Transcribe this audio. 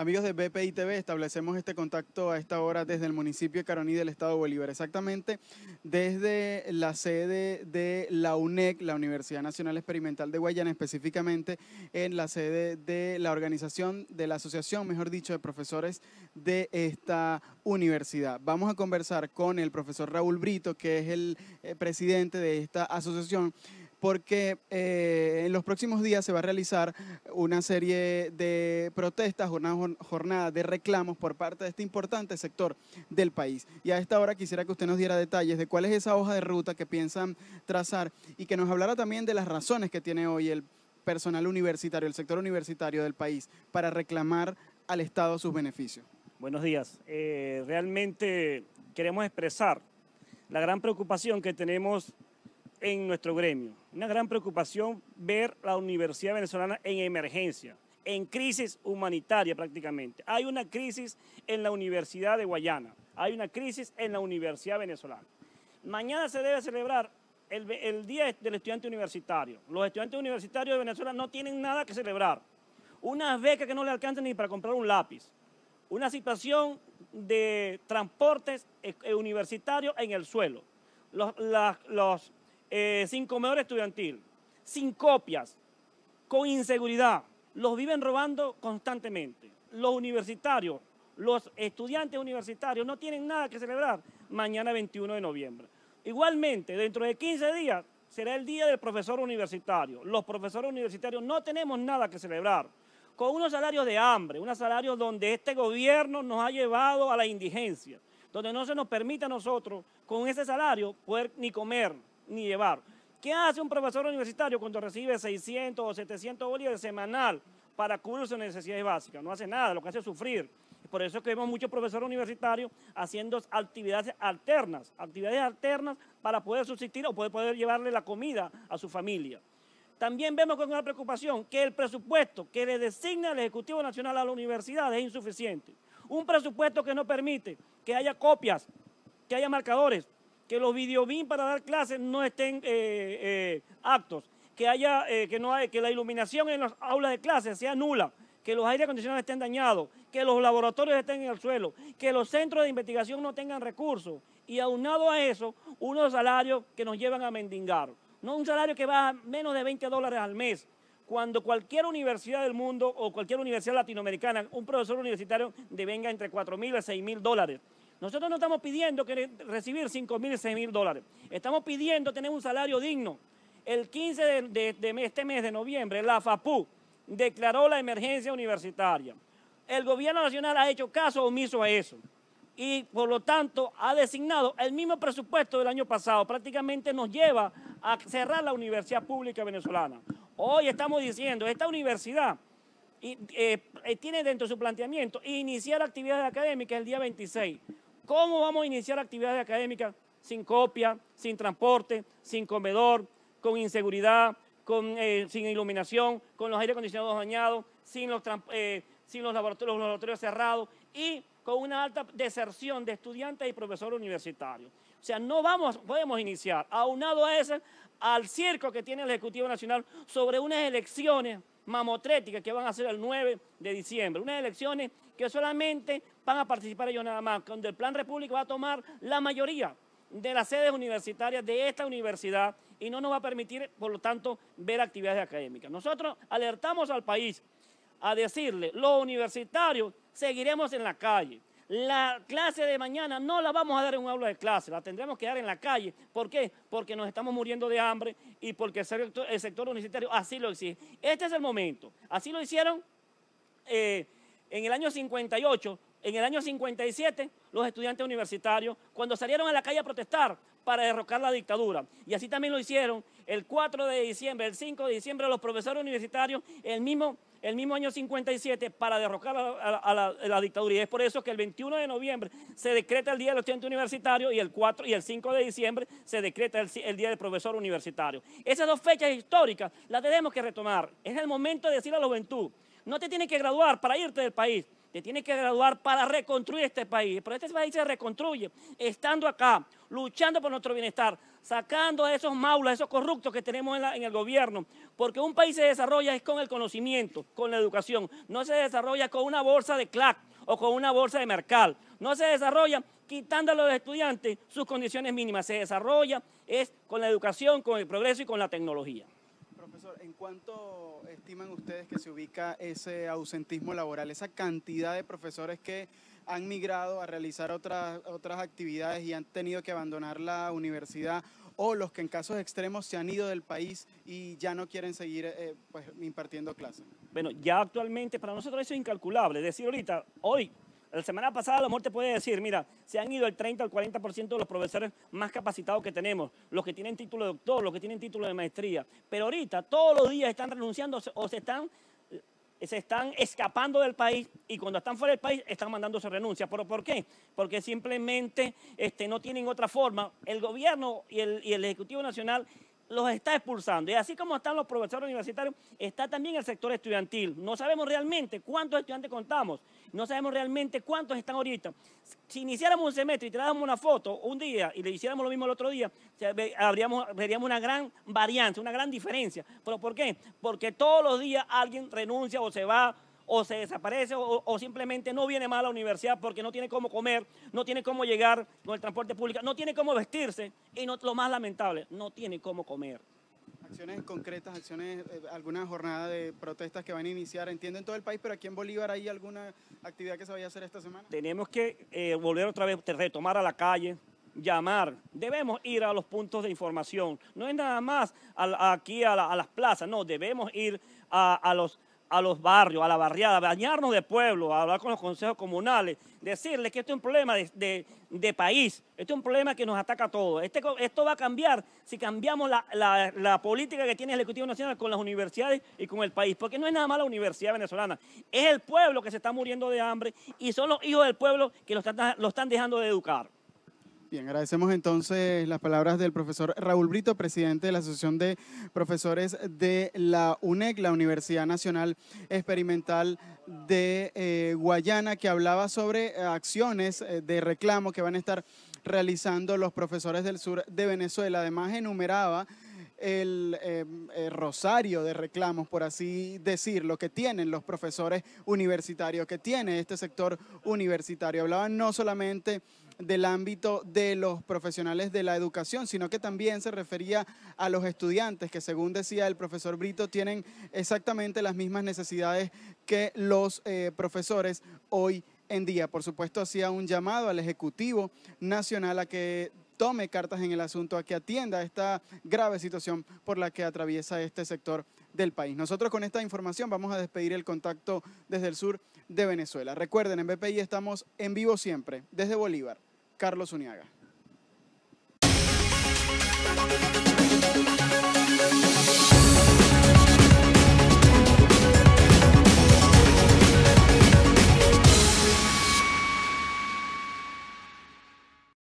Amigos de BPI TV, establecemos este contacto a esta hora desde el municipio de Caroní del Estado de Bolívar, exactamente desde la sede de la UNEC, la Universidad Nacional Experimental de Guayana, específicamente en la sede de la organización, de la asociación, mejor dicho, de profesores de esta universidad. Vamos a conversar con el profesor Raúl Brito, que es el eh, presidente de esta asociación porque eh, en los próximos días se va a realizar una serie de protestas, una jornada de reclamos por parte de este importante sector del país. Y a esta hora quisiera que usted nos diera detalles de cuál es esa hoja de ruta que piensan trazar y que nos hablara también de las razones que tiene hoy el personal universitario, el sector universitario del país, para reclamar al Estado sus beneficios. Buenos días. Eh, realmente queremos expresar la gran preocupación que tenemos en nuestro gremio. Una gran preocupación ver la Universidad Venezolana en emergencia, en crisis humanitaria prácticamente. Hay una crisis en la Universidad de Guayana, hay una crisis en la Universidad Venezolana. Mañana se debe celebrar el, Día del Estudiante Universitario. Los estudiantes universitarios de Venezuela no tienen nada que celebrar. Una beca que no le alcanza ni para comprar un lápiz. Una situación de transportes eh, eh, universitarios en el suelo. Los, los, eh, sin comedor estudiantil, sin copias, con inseguridad. Los viven robando constantemente. Los universitarios, los estudiantes universitarios no tienen nada que celebrar mañana 21 de noviembre. Igualmente, dentro de 15 días será el día del profesor universitario. Los profesores universitarios no tenemos nada que celebrar. Con unos salarios de hambre, unos salarios donde este gobierno nos ha llevado a la indigencia, donde no se nos permite a nosotros, con ese salario, poder ni comer, ni llevar. ¿Qué hace un profesor universitario cuando recibe 600 o 700 bolívares semanal para cubrir sus necesidades básicas? No hace nada, lo que hace es sufrir. Por eso que vemos muchos profesores universitarios haciendo actividades alternas, actividades alternas para poder subsistir o poder, poder llevarle la comida a su familia. También vemos con una preocupación que el presupuesto que le designa el Ejecutivo Nacional a la universidad es insuficiente. Un presupuesto que no permite que haya copias, que haya marcadores, que los videobins para dar clases no estén actos, eh, eh, aptos, que, haya, eh, no que la iluminación en las aulas de clases sea nula, que los aire acondicionados estén dañados, que los laboratorios estén en el suelo, que los centros de investigación no tengan recursos. Y aunado a eso, unos salarios que nos llevan a mendigar. No un salario que baja menos de 20 dólares al mes, cuando cualquier universidad del mundo o cualquier universidad latinoamericana, un profesor universitario devenga entre 4.000 mil a 6 mil dólares. Nosotros no estamos pidiendo que recibir 5.000, mil, mil dólares. Estamos pidiendo tener un salario digno. El 15 de, este mes de noviembre, la FAPU declaró la emergencia universitaria. El gobierno nacional ha hecho caso omiso a eso y por lo tanto ha designado el mismo presupuesto del año pasado. Prácticamente nos lleva a cerrar la universidad pública venezolana. Hoy estamos diciendo, esta universidad eh, eh, tiene dentro de su planteamiento iniciar actividades académicas el día 26. ¿Cómo vamos a iniciar actividades académicas sin copia, sin transporte, sin comedor, con inseguridad, eh, sin iluminación, con los aire acondicionados dañados, sin eh, los, laboratorios, cerrados y con una alta deserción de estudiantes y profesores universitarios. O sea, no vamos, podemos iniciar, aunado a ese, al circo que tiene el Ejecutivo Nacional sobre unas elecciones Mamotrética que van a ser el 9 de diciembre. Unas elecciones que solamente van a participar ellos nada más, donde el Plan República va a tomar la mayoría de las sedes universitarias de esta universidad y no nos va a permitir, por lo tanto, ver actividades académicas. Nosotros alertamos al país a decirle, los universitarios seguiremos en la calle, la clase de mañana no la vamos a dar en un aula de clase, la tendremos que dar en la calle. ¿Por qué? Porque nos estamos muriendo de hambre y porque el sector, universitario así lo exige. Este es el momento. Así lo hicieron eh, en el año 58, en el año 57, los estudiantes universitarios, cuando salieron a la calle a protestar para derrocar la dictadura. Y así también lo hicieron el 4 de diciembre, el 5 de diciembre, los profesores universitarios, el mismo el mismo año 57 para derrocar a, la, dictadura. Y es por eso que el 21 de noviembre se decreta el Día del Estudiante Universitario y el, 4, y el 5 de diciembre se decreta el, Día del Profesor Universitario. Esas dos fechas históricas las tenemos que retomar. Es el momento de decir a la juventud, no te tienes que graduar para irte del país. Te tienes que graduar para reconstruir este país. Pero este país se reconstruye estando acá, luchando por nuestro bienestar, sacando a esos maulas, esos corruptos que tenemos en, el gobierno. Porque un país se desarrolla es con el conocimiento, con la educación. No se desarrolla con una bolsa de CLAC o con una bolsa de Mercal. No se desarrolla quitando a los estudiantes sus condiciones mínimas. Se desarrolla es con la educación, con el progreso y con la tecnología. ¿en cuánto estiman ustedes que se ubica ese ausentismo laboral, esa cantidad de profesores que han migrado a realizar otras, otras actividades y han tenido que abandonar la universidad o los que en casos extremos se han ido del país y ya no quieren seguir eh, pues, impartiendo clases? Bueno, ya actualmente para nosotros eso es incalculable. decir, ahorita, hoy la semana pasada la muerte puede decir, mira, se han ido el 30 al 40% de los profesores más capacitados que tenemos, los que tienen título de doctor, los que tienen título de maestría. Pero ahorita todos los días están renunciando o se están se están escapando del país y cuando están fuera del país están mandándose renuncias. ¿Pero por qué? Porque simplemente este, no tienen otra forma. El gobierno y el, y el Ejecutivo Nacional los está expulsando. Y así como están los profesores universitarios, está también el sector estudiantil. No sabemos realmente cuántos estudiantes contamos, no sabemos realmente cuántos están ahorita. Si iniciáramos un semestre y te damos una foto un día y le hiciéramos lo mismo el otro día, habríamos, veríamos una gran varianza, una gran diferencia. ¿Pero por qué? Porque todos los días alguien renuncia o se va o se desaparece o, simplemente no viene más a la universidad porque no tiene cómo comer, no tiene cómo llegar con el transporte público, no tiene cómo vestirse y lo más lamentable, no tiene cómo comer. Acciones concretas, acciones, algunas eh, alguna jornada de protestas que van a iniciar, entiendo en todo el país, pero aquí en Bolívar hay alguna actividad que se vaya a hacer esta semana. Tenemos que eh, volver otra vez, retomar a la calle, llamar, debemos ir a los puntos de información, no es nada más aquí a, las plazas, no, debemos ir a los a los barrios, a la barriada, a bañarnos de pueblo, a hablar con los consejos comunales, decirles que esto es un problema de, país, esto es un problema que nos ataca a todos. Este, esto va a cambiar si cambiamos la, política que tiene el Ejecutivo Nacional con las universidades y con el país, porque no es nada más la universidad venezolana, es el pueblo que se está muriendo de hambre y son los hijos del pueblo que lo están dejando de educar. Bien, agradecemos entonces las palabras del profesor Raúl Brito, presidente de la Asociación de Profesores de la UNEC, la Universidad Nacional Experimental de eh, Guayana, que hablaba sobre eh, acciones eh, de reclamo que van a estar realizando los profesores del sur de Venezuela. Además, enumeraba el em, eh, rosario de reclamos, por así decirlo, que tienen los profesores universitarios, que tiene este sector universitario. Hablaban no solamente del ámbito de los profesionales de la educación, sino que también se refería a los estudiantes, que según decía el profesor Brito, tienen exactamente las mismas necesidades que los eh, profesores hoy en día. Por supuesto, hacía un llamado al Ejecutivo Nacional a que tome cartas en el asunto, a que atienda esta grave situación por la que atraviesa este sector del país. Nosotros con esta información vamos a despedir el contacto desde el sur de Venezuela. Recuerden, en BPI estamos en vivo siempre, desde Bolívar. Carlos Uniaga.